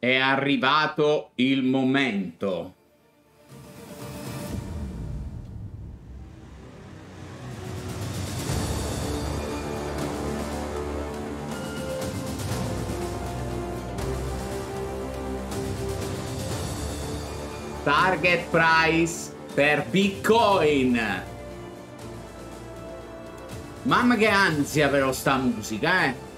È arrivato il momento. Target price per Bitcoin. Mamma che ansia però sta musica, eh.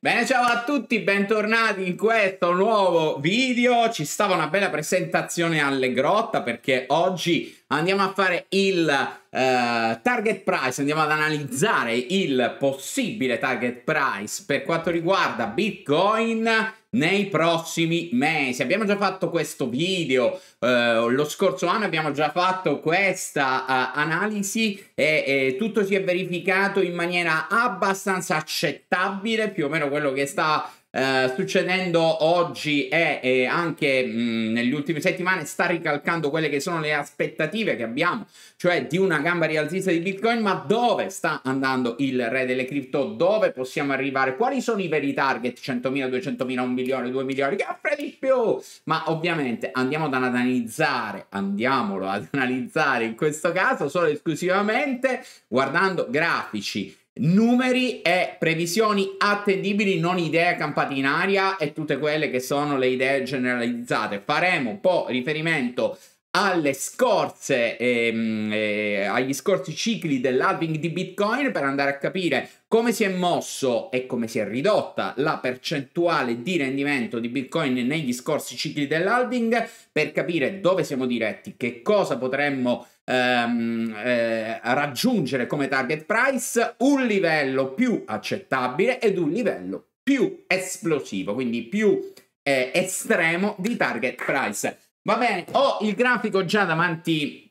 Bene, ciao a tutti, bentornati in questo nuovo video. Ci stava una bella presentazione alle grotta perché oggi andiamo a fare il eh, target price, andiamo ad analizzare il possibile target price per quanto riguarda Bitcoin nei prossimi mesi. Abbiamo già fatto questo video, eh, lo scorso anno abbiamo già fatto questa uh, analisi e, e, tutto si è verificato in maniera abbastanza accettabile, più o meno quello che sta eh, succedendo oggi e, e anche mh, negli ultimi settimane sta ricalcando quelle che sono le aspettative che abbiamo, cioè di una gamba rialzista di Bitcoin, ma dove sta andando il re delle cripto? Dove possiamo arrivare? Quali sono i veri target? 100.000, 200.000, 1 milione, 2 milioni, che offre di più? Ma ovviamente andiamo ad analizzare, andiamolo ad analizzare in questo caso solo esclusivamente guardando grafici numeri e previsioni attendibili, non idee campate in aria e tutte quelle che sono le idee generalizzate. Faremo un po' riferimento alle scorse, ehm, eh, agli scorsi cicli dell'halving di Bitcoin per andare a capire come si è mosso e come si è ridotta la percentuale di rendimento di Bitcoin negli scorsi cicli dell'halving per capire dove siamo diretti, che cosa potremmo ehm, eh, raggiungere come target price un livello più accettabile ed un livello più esplosivo, quindi più eh, estremo di target price. Va bene, ho il grafico già davanti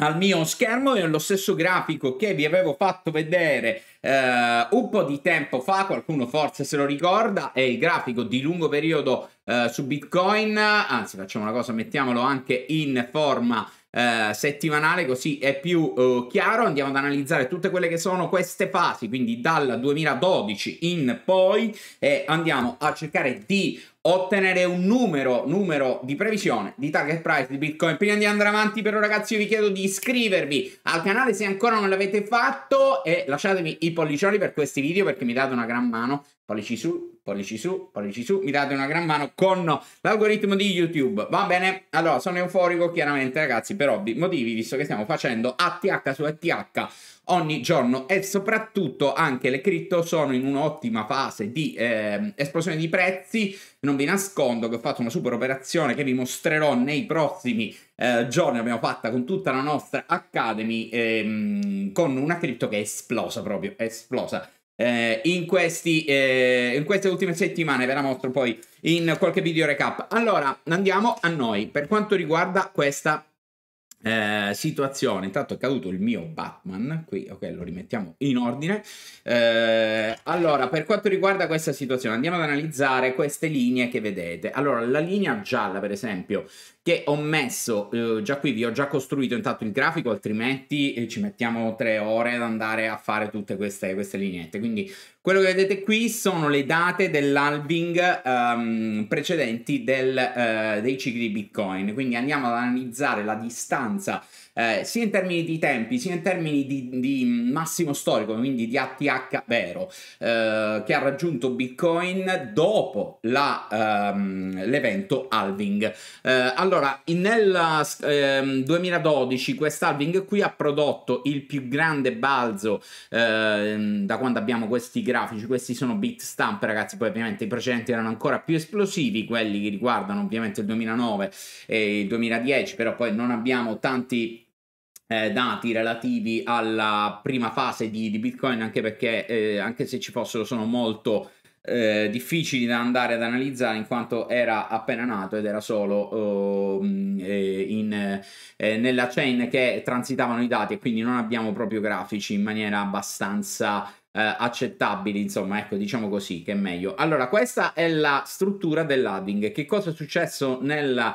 al mio schermo è lo stesso grafico che vi avevo fatto vedere eh, un po' di tempo fa, qualcuno forse se lo ricorda, è il grafico di lungo periodo eh, su Bitcoin, anzi facciamo una cosa, mettiamolo anche in forma eh, settimanale, così è più eh, chiaro. Andiamo ad analizzare tutte quelle che sono queste fasi, quindi dal 2012 in poi, e andiamo a cercare di ottenere un numero, numero di previsione di target price di Bitcoin. Prima di andare avanti, però, ragazzi, io vi chiedo di iscrivervi al canale se ancora non l'avete fatto e lasciatemi i pollicioni per questi video perché mi date una gran mano. Pollici su, pollici su, pollici su, mi date una gran mano con l'algoritmo di YouTube, va bene? Allora, sono euforico chiaramente ragazzi per ovvi motivi, visto che stiamo facendo ATH su ATH ogni giorno e soprattutto anche le cripto sono in un'ottima fase di eh, esplosione di prezzi, non vi nascondo che ho fatto una super operazione che vi mostrerò nei prossimi eh, giorni, abbiamo fatta con tutta la nostra Academy ehm, con una cripto che è esplosa proprio, è esplosa eh, in, questi, eh, in, queste ultime settimane, ve la mostro poi in qualche video recap. Allora, andiamo a noi, per quanto riguarda questa eh, situazione, intanto è caduto il mio Batman, qui ok lo rimettiamo in ordine. Eh, allora, per quanto riguarda questa situazione, andiamo ad analizzare queste linee che vedete. Allora, la linea gialla, per esempio, che ho messo eh, già qui, vi ho già costruito intanto il grafico, altrimenti eh, ci mettiamo tre ore ad andare a fare tutte queste, queste lineette. Quindi quello che vedete qui sono le date dell'alving um, ehm, precedenti del, uh, dei cicli di Bitcoin, quindi andiamo ad analizzare la distanza eh, sia in termini di tempi sia in termini di, di massimo storico, quindi di ATH vero, eh, che ha raggiunto Bitcoin dopo la, ehm, l'evento halving. Eh, allora, nel ehm, 2012 quest'halving qui ha prodotto il più grande balzo ehm, da quando abbiamo questi grafici grafici, questi sono bit stamp ragazzi, poi ovviamente i precedenti erano ancora più esplosivi, quelli che riguardano ovviamente il 2009 e il 2010, però poi non abbiamo tanti eh, dati relativi alla prima fase di, di Bitcoin, anche perché eh, anche se ci fossero sono molto eh, difficili da andare ad analizzare in quanto era appena nato ed era solo oh, mm, eh, in, eh, nella chain che transitavano i dati e quindi non abbiamo proprio grafici in maniera abbastanza eh, accettabili, insomma, ecco, diciamo così che è meglio. Allora, questa è la struttura dell'adding. Che cosa è successo nel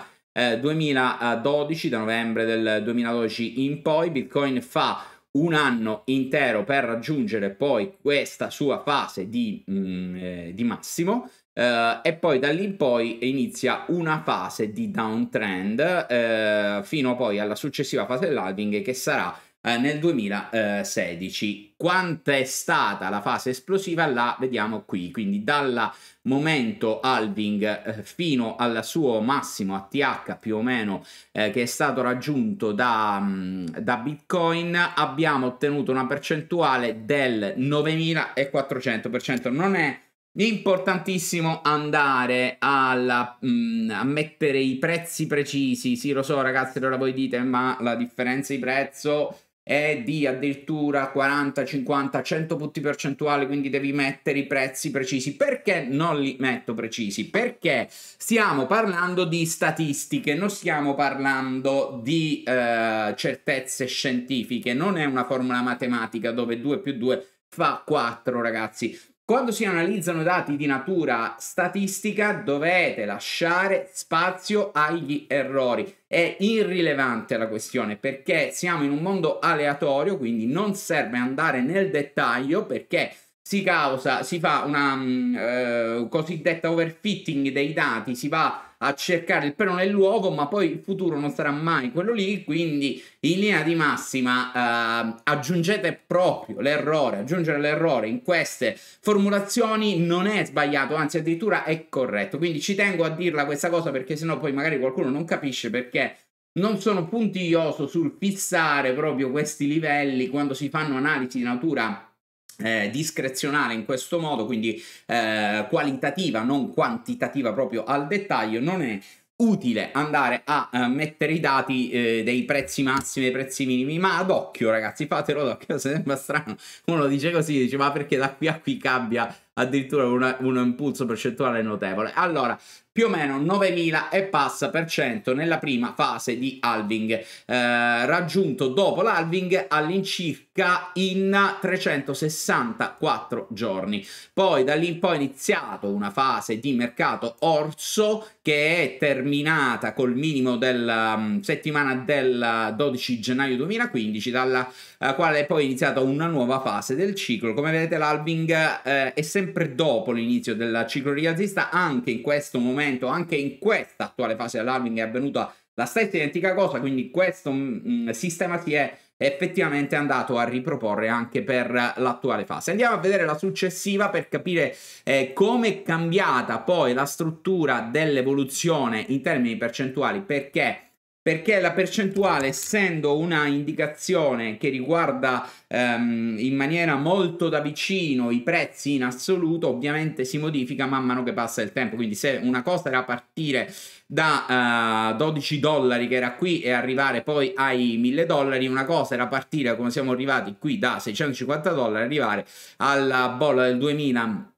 2012, eh, da novembre del 2012 in poi? Bitcoin fa un anno intero per raggiungere poi questa sua fase di, mm, eh, di massimo eh, e poi da lì in poi inizia una fase di downtrend eh, fino poi alla successiva fase dell'halving che sarà eh, nel 2016. Quanta è stata la fase esplosiva? La vediamo qui, quindi dal momento halving eh, fino al suo massimo ATH più o meno eh, che è stato raggiunto da, mm, da Bitcoin abbiamo ottenuto una percentuale del 9400%, non è Importantissimo andare alla, mh, mm, a mettere i prezzi precisi. Sì, lo so, ragazzi, allora voi dite, ma la differenza di prezzo è di addirittura 40, 50, 100 punti percentuali, quindi devi mettere i prezzi precisi. Perché non li metto precisi? Perché stiamo parlando di statistiche, non stiamo parlando di eh, certezze scientifiche, non è una formula matematica dove 2 più 2 fa 4, ragazzi. Quando si analizzano dati di natura statistica dovete lasciare spazio agli errori. È irrilevante la questione perché siamo in un mondo aleatorio, quindi non serve andare nel dettaglio perché si causa, si fa una mm, eh, cosiddetta overfitting dei dati, si va a cercare il pelo nell'uovo, ma poi il futuro non sarà mai quello lì, quindi in linea di massima eh, aggiungete proprio l'errore, aggiungere l'errore in queste formulazioni non è sbagliato, anzi addirittura è corretto, quindi ci tengo a dirla questa cosa perché sennò poi magari qualcuno non capisce perché non sono puntiglioso sul fissare proprio questi livelli quando si fanno analisi di natura eh, discrezionale in questo modo, quindi eh, qualitativa, non quantitativa proprio al dettaglio, non è utile andare a uh, mettere i dati eh, dei prezzi massimi, e dei prezzi minimi, ma ad occhio ragazzi, fatelo ad occhio, sembra strano, uno dice così, dice ma perché da qui a qui cambia addirittura una, un impulso percentuale notevole. Allora, più o meno 9.000 e passa per cento nella prima fase di halving, eh, raggiunto dopo l'halving all'incirca in 364 giorni. Poi da lì in poi è iniziato una fase di mercato orso che è terminata col minimo della um, mm, settimana del 12 gennaio 2015, dalla uh, quale è poi iniziata una nuova fase del ciclo. Come vedete l'halving eh, è sempre sempre dopo l'inizio del ciclo rialzista, anche in questo momento, anche in questa attuale fase dell'halving è avvenuta la stessa identica cosa, quindi questo mm, mm, sistema si è effettivamente andato a riproporre anche per l'attuale fase. Andiamo a vedere la successiva per capire eh, come è cambiata poi la struttura dell'evoluzione in termini percentuali, perché perché la percentuale, essendo una indicazione che riguarda ehm, in maniera molto da vicino i prezzi in assoluto, ovviamente si modifica man mano che passa il tempo. Quindi se una cosa era partire da eh, 12 dollari che era qui e arrivare poi ai 1000 dollari, una cosa era partire come siamo arrivati qui da 650 dollari, arrivare alla bolla del 2000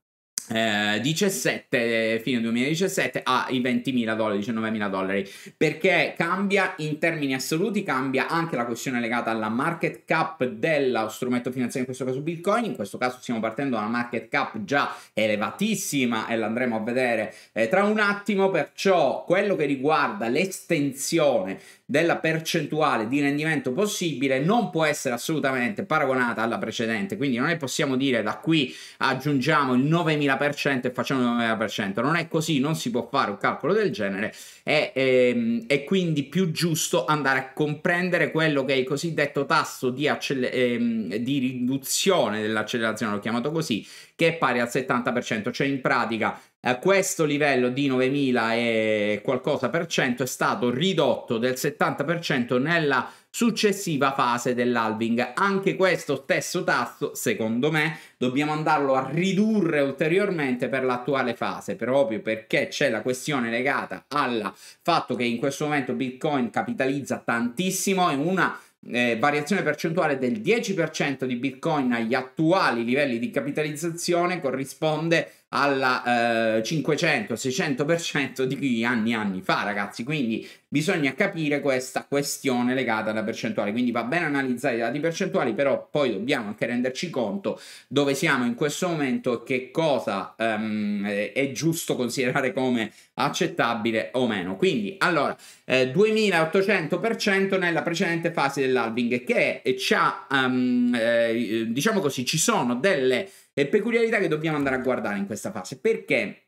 17 eh, fine 2017 ai 20.000 dollari 19.000 dollari perché cambia in termini assoluti cambia anche la questione legata alla market cap dello strumento finanziario in questo caso bitcoin in questo caso stiamo partendo da una market cap già elevatissima e l'andremo a vedere eh, tra un attimo perciò quello che riguarda l'estensione della percentuale di rendimento possibile non può essere assolutamente paragonata alla precedente quindi non ne possiamo dire da qui aggiungiamo il 9.000 90% e facciamo il 90%. Non è così, non si può fare un calcolo del genere. È, ehm, è quindi più giusto andare a comprendere quello che è il cosiddetto tasso di, ehm, di riduzione dell'accelerazione, l'ho chiamato così, che è pari al 70%, cioè in pratica eh, questo livello di 9000 e qualcosa per cento è stato ridotto del 70% nella successiva fase dell'alving. Anche questo stesso tasso, secondo me, dobbiamo andarlo a ridurre ulteriormente per l'attuale fase, proprio perché c'è la questione legata al fatto che in questo momento Bitcoin capitalizza tantissimo e una eh, variazione percentuale del 10% di Bitcoin agli attuali livelli di capitalizzazione corrisponde alla eh, 500-600% di anni anni fa, ragazzi. Quindi bisogna capire questa questione legata alla percentuale. Quindi va bene analizzare i dati percentuali, però poi dobbiamo anche renderci conto dove siamo in questo momento e che cosa ehm, è giusto considerare come accettabile o meno. Quindi, allora, eh, 2800% nella precedente fase dell'alving che è, ci ha, ehm, eh, diciamo così, ci sono delle le peculiarità che dobbiamo andare a guardare in questa fase perché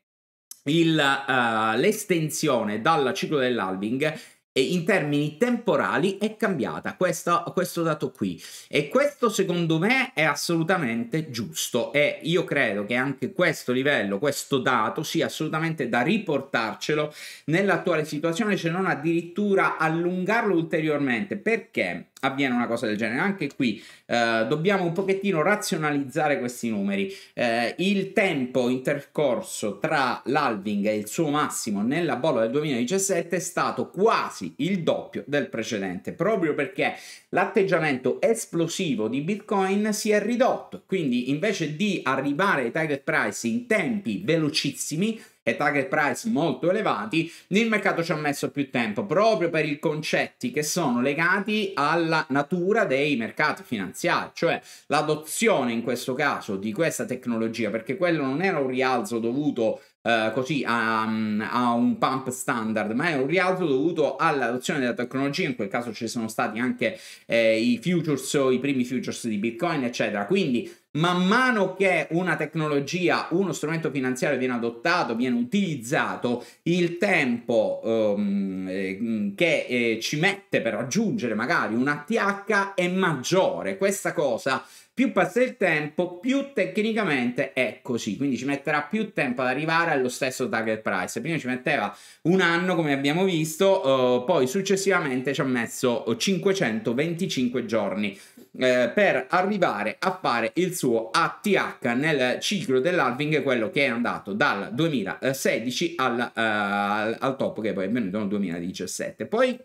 il, uh, l'estensione dal ciclo dell'alving in termini temporali è cambiata questo, questo dato qui e questo secondo me è assolutamente giusto e io credo che anche questo livello questo dato sia assolutamente da riportarcelo nell'attuale situazione se non addirittura allungarlo ulteriormente perché avviene una cosa del genere. Anche qui eh, dobbiamo un pochettino razionalizzare questi numeri. Eh, il tempo intercorso tra l'alving e il suo massimo nella bolla del 2017 è stato quasi il doppio del precedente, proprio perché l'atteggiamento esplosivo di Bitcoin si è ridotto. Quindi invece di arrivare ai target price in tempi velocissimi, e target price molto elevati, il mercato ci ha messo più tempo proprio per i concetti che sono legati alla natura dei mercati finanziari, cioè l'adozione in questo caso di questa tecnologia, perché quello non era un rialzo dovuto eh, così um, a, a, un pump standard, ma è un rialzo dovuto all'adozione della tecnologia. In quel caso ci sono stati anche eh, i futures, i primi futures di Bitcoin, eccetera. Quindi man mano che una tecnologia, uno strumento finanziario viene adottato, viene utilizzato, il tempo um, eh, che eh, ci mette per raggiungere magari un ATH è maggiore. Questa cosa più passa il tempo, più tecnicamente è così, quindi ci metterà più tempo ad arrivare allo stesso target price. Prima ci metteva un anno, come abbiamo visto, eh, poi successivamente ci ha messo 525 giorni eh, per arrivare a fare il suo ATH nel ciclo dell'halving, quello che è andato dal 2016 al, eh, al top che poi è venuto nel 2017. Poi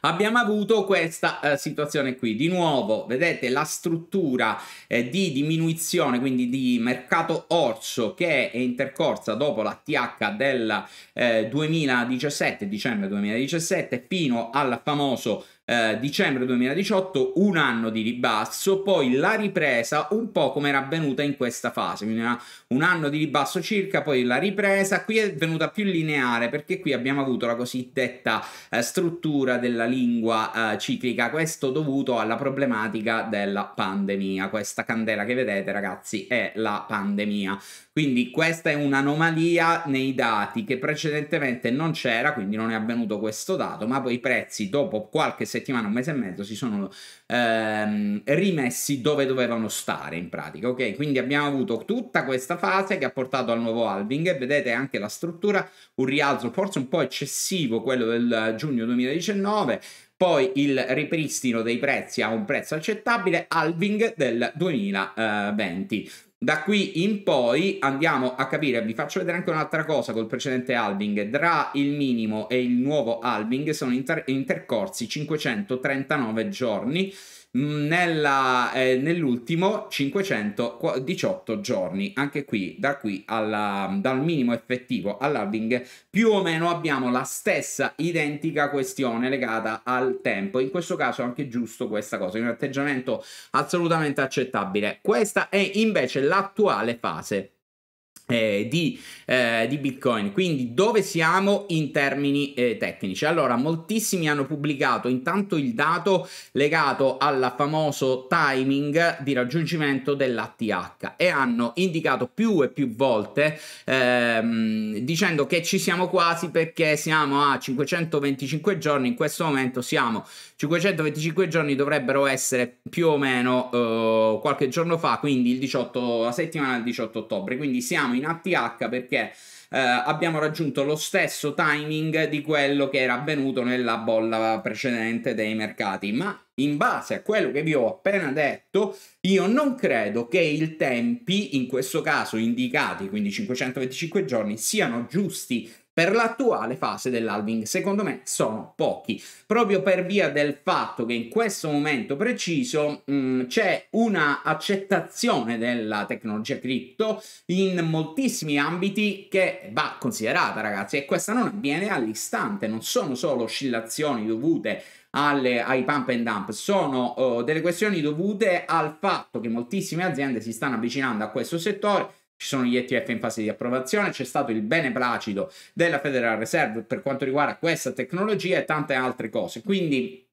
abbiamo avuto questa eh, situazione qui. Di nuovo, vedete la struttura eh, di diminuzione, quindi di mercato orso che è intercorsa dopo la TH del eh, 2017, dicembre 2017, fino al famoso eh, dicembre 2018 un anno di ribasso, poi la ripresa un po' come era avvenuta in questa fase, quindi una, un anno di ribasso circa, poi la ripresa, qui è venuta più lineare perché qui abbiamo avuto la cosiddetta eh, struttura della lingua eh, ciclica, questo dovuto alla problematica della pandemia, questa candela che vedete ragazzi è la pandemia. Quindi questa è un'anomalia nei dati che precedentemente non c'era, quindi non è avvenuto questo dato, ma poi i prezzi dopo qualche settimana, un mese e mezzo, si sono ehm, rimessi dove dovevano stare in pratica, ok? Quindi abbiamo avuto tutta questa fase che ha portato al nuovo halving e vedete anche la struttura, un rialzo forse un po' eccessivo quello del giugno 2019, poi il ripristino dei prezzi a un prezzo accettabile, halving del 2020. Da qui in poi andiamo a capire, vi faccio vedere anche un'altra cosa col precedente halving, tra il minimo e il nuovo halving sono inter intercorsi 539 giorni, nella, eh, nell'ultimo 518 giorni. Anche qui, da qui alla, dal minimo effettivo all'halving, più o meno abbiamo la stessa identica questione legata al tempo. In questo caso è anche giusto questa cosa, è un atteggiamento assolutamente accettabile. Questa è invece l'attuale fase eh, di, eh, di, Bitcoin. Quindi dove siamo in termini eh, tecnici? Allora, moltissimi hanno pubblicato intanto il dato legato al famoso timing di raggiungimento dell'ATH e hanno indicato più e più volte ehm, dicendo che ci siamo quasi perché siamo a 525 giorni, in questo momento siamo 525 giorni dovrebbero essere più o meno uh, qualche giorno fa, quindi 18, la settimana del 18 ottobre. Quindi siamo in ATH perché uh, abbiamo raggiunto lo stesso timing di quello che era avvenuto nella bolla precedente dei mercati. Ma in base a quello che vi ho appena detto, io non credo che i tempi, in questo caso indicati, quindi 525 giorni, siano giusti per l'attuale fase dell'halving, secondo me sono pochi, proprio per via del fatto che in questo momento preciso mm, c'è una accettazione della tecnologia cripto in moltissimi ambiti che va considerata, ragazzi, e questa non avviene all'istante, non sono solo oscillazioni dovute alle, ai pump and dump sono uh, delle questioni dovute al fatto che moltissime aziende si stanno avvicinando a questo settore ci sono gli ETF in fase di approvazione, c'è stato il beneplacido della Federal Reserve per quanto riguarda questa tecnologia e tante altre cose. Quindi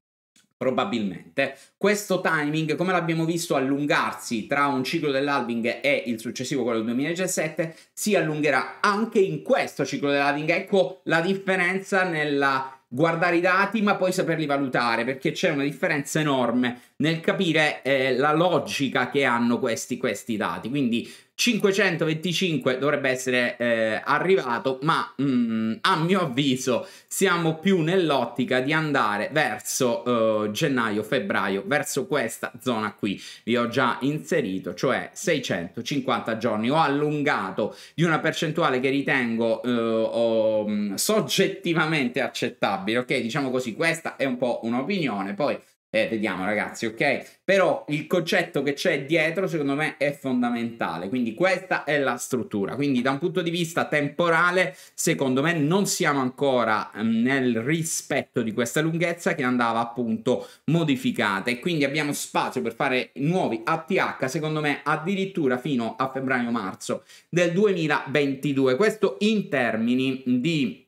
probabilmente questo timing come l'abbiamo visto allungarsi tra un ciclo dell'halving e il successivo quello del 2017 si allungherà anche in questo ciclo dell'halving ecco la differenza nella guardare i dati ma poi saperli valutare perché c'è una differenza enorme nel capire eh, la logica che hanno questi, questi dati quindi 525 dovrebbe essere eh, arrivato, ma mm, a mio avviso siamo più nell'ottica di andare verso eh, gennaio, febbraio, verso questa zona qui. Vi ho già inserito, cioè 650 giorni. Ho allungato di una percentuale che ritengo eh, mm, soggettivamente accettabile, ok? Diciamo così, questa è un po' un'opinione, poi eh, vediamo ragazzi, ok? Però il concetto che c'è dietro secondo me è fondamentale, quindi questa è la struttura. Quindi da un punto di vista temporale, secondo me non siamo ancora mm, nel rispetto di questa lunghezza che andava appunto modificata e quindi abbiamo spazio per fare nuovi ATH, secondo me addirittura fino a febbraio-marzo del 2022. Questo in termini di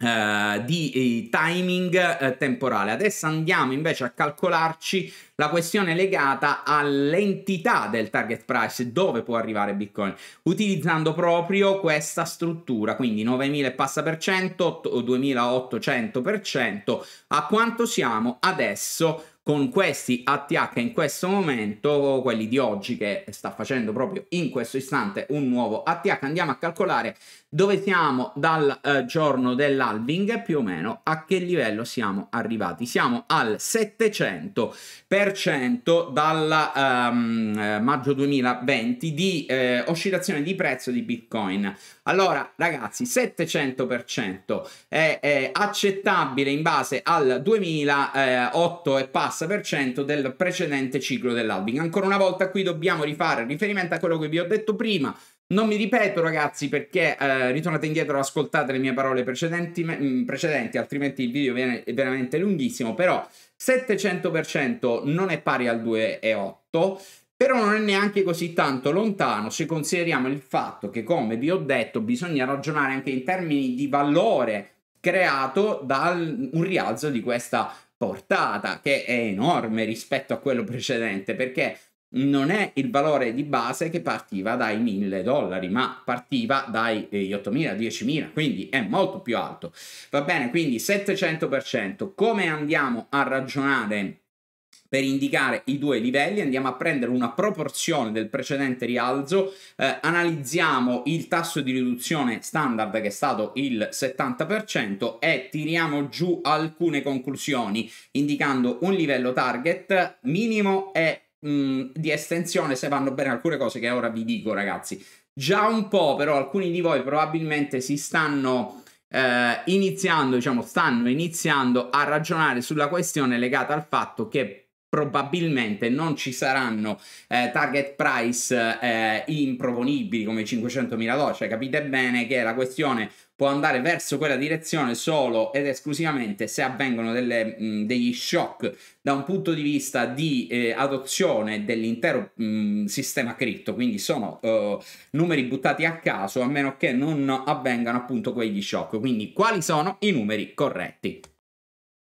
Uh, di eh, timing eh, temporale. Adesso andiamo invece a calcolarci la questione legata all'entità del target price, dove può arrivare Bitcoin, utilizzando proprio questa struttura, quindi 9000 passa per cento, 2800 per cento, a quanto siamo adesso con questi ATH in questo momento, quelli di oggi che sta facendo proprio in questo istante un nuovo ATH, andiamo a calcolare dove siamo dal eh, giorno dell'alving più o meno a che livello siamo arrivati siamo al 700% dal ehm, eh, maggio 2020 di eh, oscillazione di prezzo di bitcoin allora ragazzi 700% è, è accettabile in base al 2008 e passa per cento del precedente ciclo dell'alving ancora una volta qui dobbiamo rifare riferimento a quello che vi ho detto prima non mi ripeto, ragazzi, perché eh, ritornate indietro ascoltate le mie parole precedenti, mh, mm, precedenti, altrimenti il video viene veramente lunghissimo. Però 700% non è pari al 2,8, però non è neanche così tanto lontano se consideriamo il fatto che, come vi ho detto, bisogna ragionare anche in termini di valore creato da un rialzo di questa portata, che è enorme rispetto a quello precedente, perché non è il valore di base che partiva dai 1000 dollari, ma partiva dagli 8000, 10.000, quindi è molto più alto. Va bene, quindi 700%. Come andiamo a ragionare? per indicare i due livelli, andiamo a prendere una proporzione del precedente rialzo, eh, analizziamo il tasso di riduzione standard che è stato il 70% e tiriamo giù alcune conclusioni indicando un livello target minimo e mh, mm, di estensione se vanno bene alcune cose che ora vi dico ragazzi. Già un po' però alcuni di voi probabilmente si stanno eh, iniziando, diciamo stanno iniziando a ragionare sulla questione legata al fatto che probabilmente non ci saranno eh, target price eh, improponibili come 500.000 dollari, cioè capite bene che la questione può andare verso quella direzione solo ed esclusivamente se avvengono delle, mh, degli shock da un punto di vista di eh, adozione dell'intero mh, sistema cripto, quindi sono eh, numeri buttati a caso a meno che non avvengano appunto quegli shock. Quindi quali sono i numeri corretti?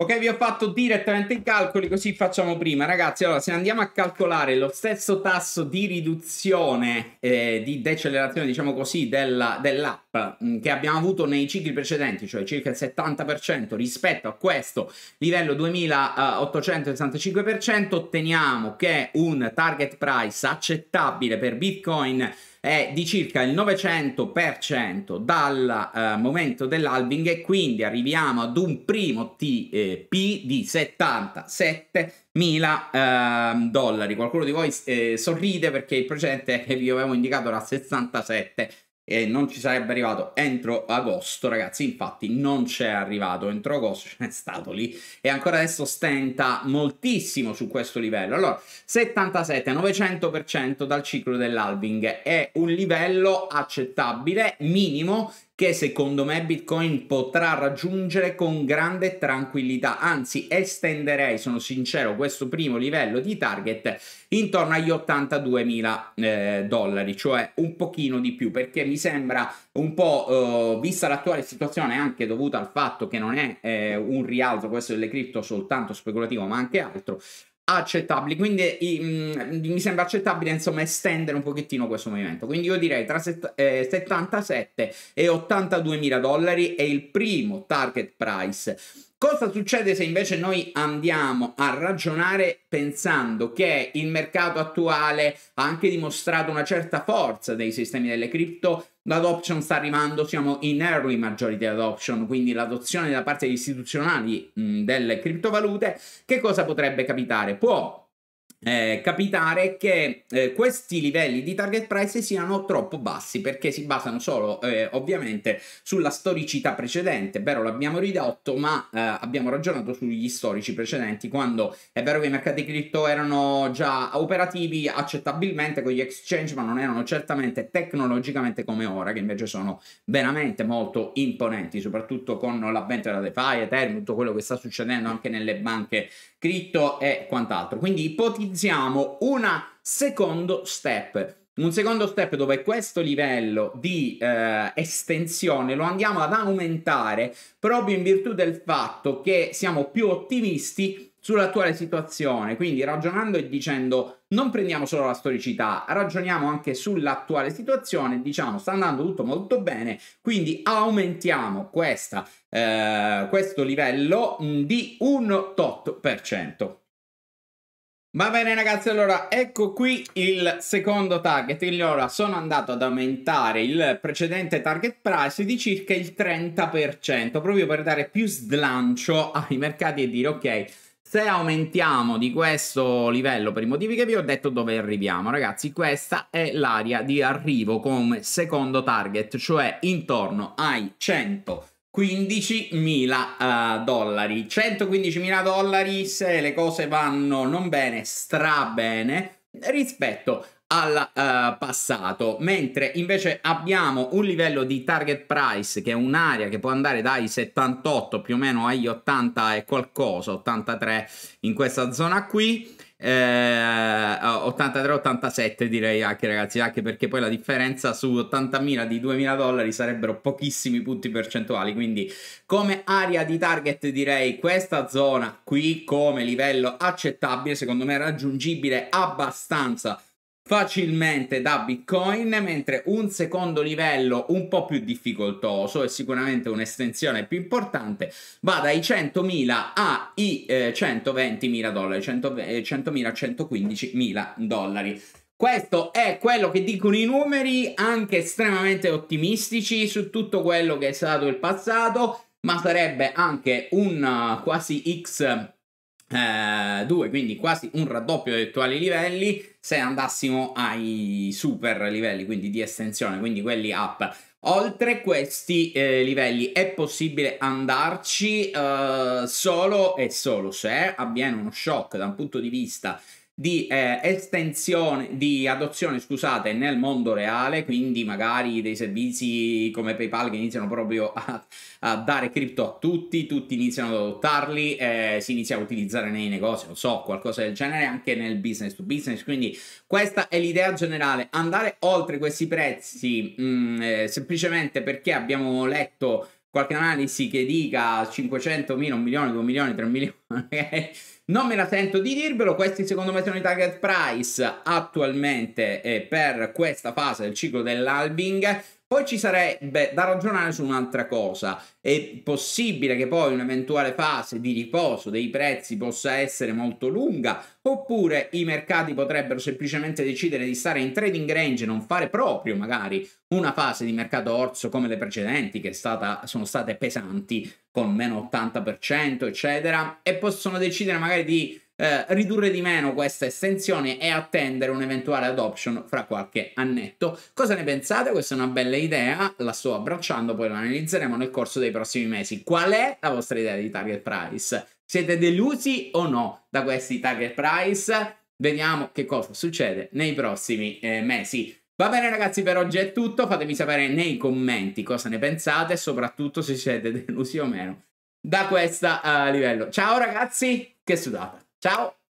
Ok, vi ho fatto direttamente i calcoli, così facciamo prima. Ragazzi, allora, se andiamo a calcolare lo stesso tasso di riduzione, eh, di decelerazione, diciamo così, della, dell'app mm, che abbiamo avuto nei cicli precedenti, cioè circa il 70% rispetto a questo livello 2865%, otteniamo che un target price accettabile per Bitcoin è di circa il 900% dal eh, momento dell'alving e quindi arriviamo ad un primo TP eh, di 77.000 ehm, dollari. Qualcuno di voi eh, sorride perché il precedente che vi avevo indicato era 67 e non ci sarebbe arrivato entro agosto, ragazzi, infatti non c'è arrivato entro agosto, c'è stato lì e ancora adesso stenta moltissimo su questo livello. Allora, 77-900% dal ciclo dell'alving è un livello accettabile, minimo, che secondo me Bitcoin potrà raggiungere con grande tranquillità, anzi estenderei, sono sincero, questo primo livello di target intorno agli 82 mila eh, dollari, cioè un pochino di più, perché mi sembra un po', eh, vista l'attuale situazione, anche dovuta al fatto che non è eh, un rialzo, questo delle cripto soltanto speculativo, ma anche altro, accettabili. Quindi i, mm, mh, mi sembra accettabile, insomma, estendere un pochettino questo movimento. Quindi io direi tra set, eh, 77 e 82 mila dollari è il primo target price Cosa succede se invece noi andiamo a ragionare pensando che il mercato attuale ha anche dimostrato una certa forza dei sistemi delle cripto, l'adoption sta arrivando, siamo in early majority adoption, quindi l'adozione da parte degli istituzionali mh, delle criptovalute, che cosa potrebbe capitare? Può eh, capitare che eh, questi livelli di target price siano troppo bassi perché si basano solo eh, ovviamente sulla storicità precedente, è vero l'abbiamo ridotto ma eh, abbiamo ragionato sugli storici precedenti quando è vero che i mercati cripto erano già operativi accettabilmente con gli exchange ma non erano certamente tecnologicamente come ora che invece sono veramente molto imponenti soprattutto con l'avvento della DeFi, Ethereum, tutto quello che sta succedendo anche nelle banche cripto e quant'altro quindi ipotizziamo ipotizziamo una secondo step. Un secondo step dove questo livello di eh, estensione lo andiamo ad aumentare proprio in virtù del fatto che siamo più ottimisti sull'attuale situazione, quindi ragionando e dicendo non prendiamo solo la storicità, ragioniamo anche sull'attuale situazione, diciamo sta andando tutto molto bene, quindi aumentiamo questa, eh, questo livello mm, di un tot per cento. Va bene ragazzi, allora ecco qui il secondo target, allora sono andato ad aumentare il precedente target price di circa il 30% proprio per dare più slancio ai mercati e dire ok se aumentiamo di questo livello per i motivi che vi ho detto dove arriviamo ragazzi questa è l'area di arrivo come secondo target cioè intorno ai 100 15.000 uh, eh, dollari. 115.000 dollari se le cose vanno non bene, stra bene rispetto al uh, passato, mentre invece abbiamo un livello di target price che è un'area che può andare dai 78 più o meno agli 80 e qualcosa, 83 in questa zona qui eh, 83-87 eh, direi anche ragazzi, anche perché poi la differenza su 80.000 di 2.000 dollari sarebbero pochissimi punti percentuali, quindi come area di target direi questa zona qui come livello accettabile, secondo me raggiungibile abbastanza facilmente da Bitcoin, mentre un secondo livello un po' più difficoltoso e sicuramente un'estensione più importante va dai 100.000 ai eh, 120.000 dollari, 100.000 a 115.000 dollari. Questo è quello che dicono i numeri, anche estremamente ottimistici su tutto quello che è stato il passato, ma sarebbe anche un eh, quasi X2, eh, quindi quasi un raddoppio degli attuali livelli se andassimo ai super livelli, quindi di estensione, quindi quelli up. Oltre questi eh, livelli è possibile andarci eh, solo e solo se avviene uno shock da un punto di vista di eh, estensione di adozione scusate nel mondo reale quindi magari dei servizi come PayPal che iniziano proprio a, a dare cripto a tutti tutti iniziano ad adottarli eh, si inizia a utilizzare nei negozi non so qualcosa del genere anche nel business to business quindi questa è l'idea generale andare oltre questi prezzi mh, mm, eh, semplicemente perché abbiamo letto qualche analisi che dica 500 mila, 1 milione, 2 milioni, 3 milioni Non me la sento di dirvelo, questi secondo me sono i target price attualmente eh, per questa fase del ciclo dell'alving poi ci sarebbe da ragionare su un'altra cosa. È possibile che poi un'eventuale fase di riposo dei prezzi possa essere molto lunga, oppure i mercati potrebbero semplicemente decidere di stare in trading range e non fare proprio magari una fase di mercato orso come le precedenti, che stata, sono state pesanti con meno 80%, eccetera, e possono decidere magari di eh, ridurre di meno questa estensione e attendere un'eventuale adoption fra qualche annetto. Cosa ne pensate? Questa è una bella idea, la sto abbracciando, poi la analizzeremo nel corso dei prossimi mesi. Qual è la vostra idea di target price? Siete delusi o no da questi target price? Vediamo che cosa succede nei prossimi eh, mesi. Va bene ragazzi, per oggi è tutto, fatemi sapere nei commenti cosa ne pensate soprattutto se siete delusi o meno da questo uh, eh, livello. Ciao ragazzi, che sudata! Chao.